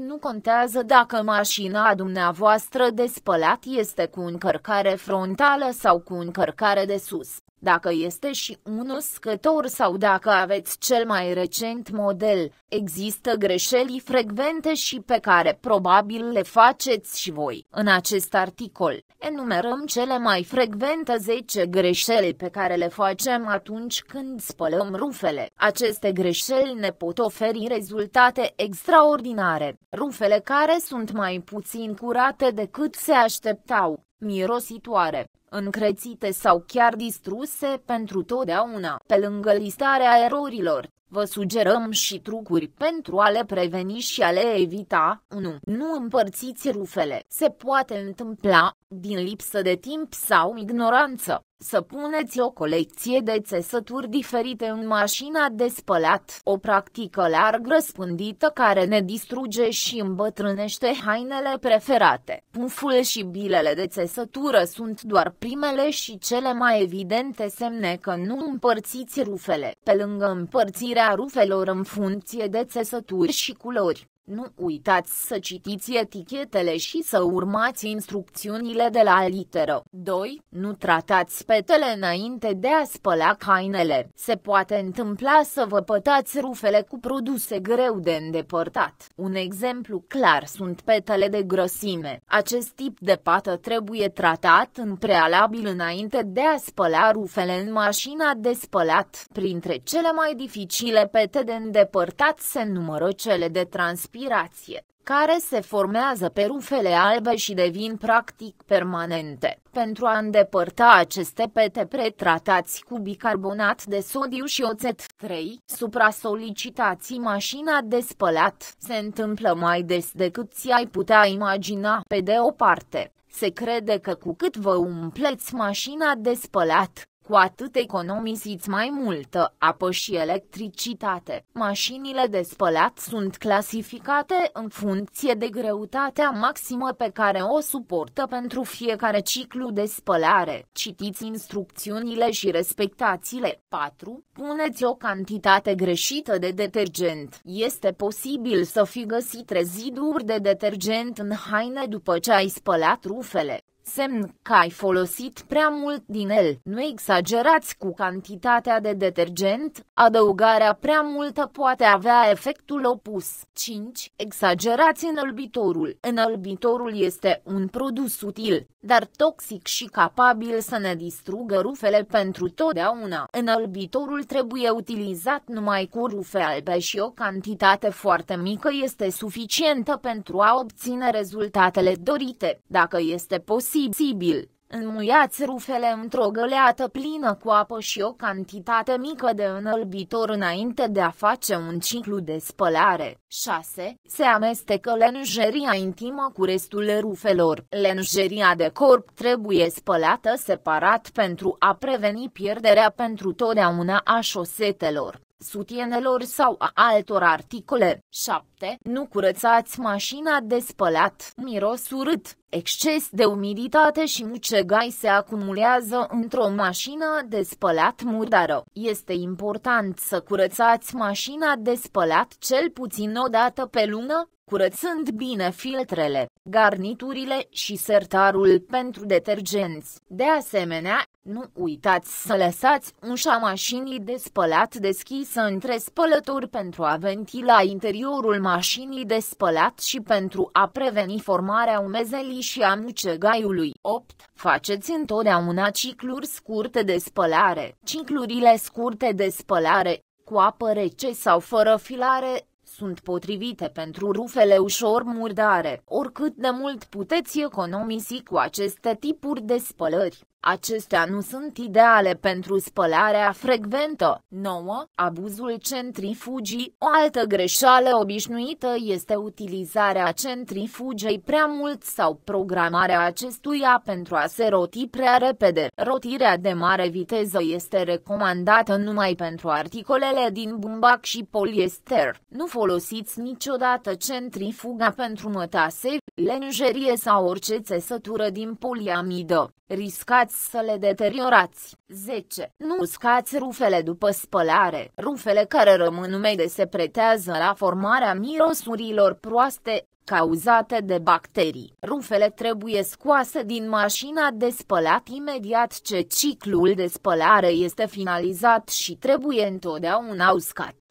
Nu contează dacă mașina dumneavoastră de spălat este cu încărcare frontală sau cu încărcare de sus dacă este și un uscător sau dacă aveți cel mai recent model, există greșeli frecvente și pe care probabil le faceți și voi. În acest articol, enumerăm cele mai frecvente 10 greșeli pe care le facem atunci când spălăm rufele. Aceste greșeli ne pot oferi rezultate extraordinare. Rufele care sunt mai puțin curate decât se așteptau mirositoare, încrețite sau chiar distruse pentru totdeauna. Pe lângă listarea erorilor, vă sugerăm și trucuri pentru a le preveni și a le evita. 1. Nu împărțiți rufele. Se poate întâmpla din lipsă de timp sau ignoranță, să puneți o colecție de țesături diferite în mașina de spălat. O practică larg răspândită care ne distruge și îmbătrânește hainele preferate. Puful și bilele de țesătură sunt doar primele și cele mai evidente semne că nu împărțiți rufele. Pe lângă împărțirea rufelor în funcție de țesături și culori, nu uitați să citiți etichetele și să urmați instrucțiunile de la literă. 2. Nu tratați petele înainte de a spăla cainele. Se poate întâmpla să vă pătați rufele cu produse greu de îndepărtat. Un exemplu clar sunt petele de grăsime. Acest tip de pată trebuie tratat în prealabil înainte de a spăla rufele în mașina de spălat. Printre cele mai dificile pete de îndepărtat se numără cele de transpirație transpirație, care se formează pe rufele albe și devin practic permanente. Pentru a îndepărta aceste pete pretratați cu bicarbonat de sodiu și oțet 3, supra-solicitații mașina de spălat se întâmplă mai des decât ți-ai putea imagina. Pe de o parte, se crede că cu cât vă umpleți mașina de spălat, cu atât economisiți mai multă apă și electricitate. Mașinile de spălat sunt clasificate în funcție de greutatea maximă pe care o suportă pentru fiecare ciclu de spălare. Citiți instrucțiunile și respectați-le. 4. Puneți o cantitate greșită de detergent. Este posibil să fi găsit reziduri de detergent în haine după ce ai spălat rufele semn că ai folosit prea mult din el. Nu exagerați cu cantitatea de detergent, adăugarea prea multă poate avea efectul opus. 5. Exagerați înălbitorul. Înălbitorul este un produs util, dar toxic și capabil să ne distrugă rufele pentru totdeauna. Înălbitorul trebuie utilizat numai cu rufe albe și o cantitate foarte mică este suficientă pentru a obține rezultatele dorite, dacă este posibil sensibil. Înmuiați rufele într-o găleată plină cu apă și o cantitate mică de înălbitor înainte de a face un ciclu de spălare. 6. Se amestecă lenjeria intimă cu restul rufelor. Lenjeria de corp trebuie spălată separat pentru a preveni pierderea pentru totdeauna a șosetelor sutienelor sau a altor articole. 7. Nu curățați mașina de spălat. Miros urât, exces de umiditate și mucegai se acumulează într-o mașină de spălat murdară. Este important să curățați mașina de spălat cel puțin o dată pe lună, curățând bine filtrele, garniturile și sertarul pentru detergenți. De asemenea, nu uitați să lăsați ușa mașinii de spălat deschisă între spălători pentru a ventila interiorul mașinii de spălat și pentru a preveni formarea umezelii și a mucegaiului. 8. Faceți întotdeauna cicluri scurte de spălare. Ciclurile scurte de spălare, cu apă rece sau fără filare, sunt potrivite pentru rufele ușor murdare, oricât de mult puteți economisi cu aceste tipuri de spălări. Acestea nu sunt ideale pentru spălarea frecventă. 9. Abuzul centrifugii O altă greșeală obișnuită este utilizarea centrifugei prea mult sau programarea acestuia pentru a se roti prea repede. Rotirea de mare viteză este recomandată numai pentru articolele din bumbac și poliester. Nu folosiți niciodată centrifuga pentru mătase, lenjerie sau orice țesătură din poliamidă, riscați să le deteriorați. 10. Nu uscați rufele după spălare. Rufele care rămân umede se pretează la formarea mirosurilor proaste, cauzate de bacterii. Rufele trebuie scoase din mașina de spălat imediat ce ciclul de spălare este finalizat și trebuie întotdeauna uscat.